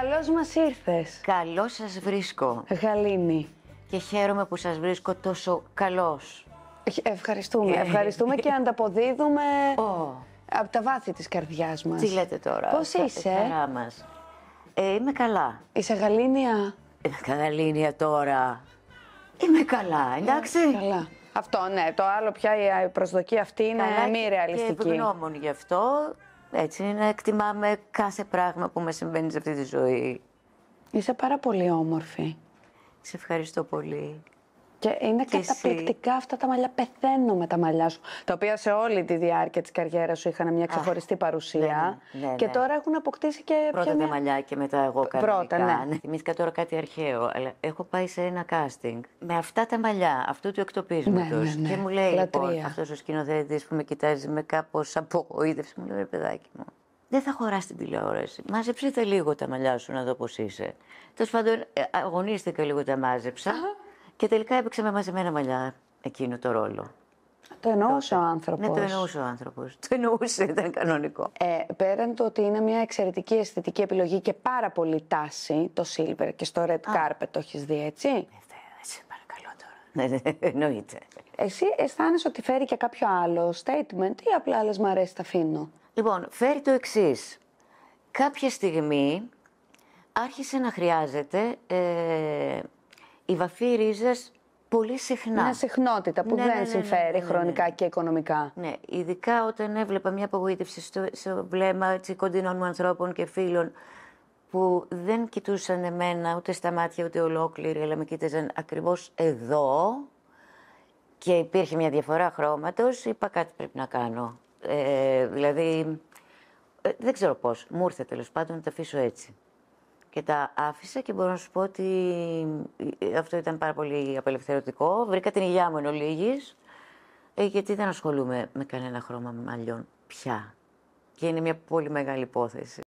Καλώς μας ήρθες. Καλώς σας βρίσκω. Γαλήνη. Και χαίρομαι που σας βρίσκω τόσο καλός. Ε, ευχαριστούμε. Ε. Ευχαριστούμε και ανταποδίδουμε oh. από τα βάθη της καρδιάς μας. Τι λέτε τώρα. Πώς είσαι. Χαρά μας. Ε, είμαι καλά. Είσαι γαλήνια. Είμαι γαλήνια τώρα. Είμαι καλά, εντάξει. καλά. Αυτό, ναι. Το άλλο πια η προσδοκία αυτή είναι μη ρεαλιστική. Και ευγνώμων γι' αυτό. Έτσι είναι, εκτιμάμε κάθε πράγμα που με συμβαίνει σε αυτή τη ζωή. Είσαι πάρα πολύ όμορφη. Σε ευχαριστώ πολύ. Και είναι και καταπληκτικά εσύ. αυτά τα μαλλιά. Πεθαίνω με τα μαλλιά σου. Τα οποία σε όλη τη διάρκεια της καριέρας σου είχαν μια ξεχωριστή ναι, παρουσία. Ναι, ναι, και ναι. τώρα έχουν αποκτήσει και. Πρώτα τα μαλλιά και μετά εγώ κανονικά. Πρώτα, ναι. ναι. Θυμήθηκα τώρα κάτι αρχαίο, αλλά έχω πάει σε ένα casting με αυτά τα μαλλιά, αυτού του εκτοπίσματος. Και μου λέει λοιπόν, αυτός ο σκηνοθέτης που με κοιτάζει με κάπως απογοήτευση, μου λέει παιδάκι μου. Δεν θα χωράς την τηλεόραση. Μάζεψε λίγο τα μαλλιά σου να δω πώς είσαι. Τέλος πάντων, ε, αγωνίστηκα λίγο, τα μάζεψα. Και τελικά έπαιξε με μαζεμένα μαλλιά εκείνο το ρόλο. Το εννοούσε ο άνθρωπος. Ναι, το εννοούσε ο άνθρωπος. Το εννοούσε, ήταν κανονικό. Ε, πέραν το ότι είναι μια εξαιρετική αισθητική επιλογή και πάρα πολύ τάση το Silver και στο Red Carpet, το έχεις δει έτσι. Ε, παρακαλώ τώρα. Ναι, ναι εννοείται. Εσύ αισθάνεσαι ότι φέρει και κάποιο άλλο statement ή απλά λες, μ' αρέσει, τα αφήνω. Λοιπόν, φέρει το εξής. Κάποια στιγμή άρχισε να χρειάζεται ε, η βαφή ρίζες πολύ συχνά. Μια συχνότητα που ναι, ναι, δεν ναι, συμφέρει χρονικά και οικονομικά. Ναι, ειδικά όταν έβλεπα μια απογοήτευση στο, στο βλέμμα κοντινών μου ανθρώπων και φίλων που δεν κοιτούσαν εμένα ούτε στα μάτια ούτε ολόκληρη, αλλά με κοίταζαν ακριβώς εδώ και υπήρχε μια διαφορά χρώματος, είπα κάτι πρέπει να κάνω. Ε, δηλαδή, ε, δεν ξέρω πώς, μου ήρθε τέλος πάντων να τα αφήσω έτσι και τα άφησα και μπορώ να σου πω ότι ε, αυτό ήταν πάρα πολύ απελευθερωτικό. Βρήκα την υγειά μου εν ολίγης, ε, γιατί δεν ασχολούμαι με κανένα χρώμα μαλλιών πια. Και είναι μια πολύ μεγάλη υπόθεση.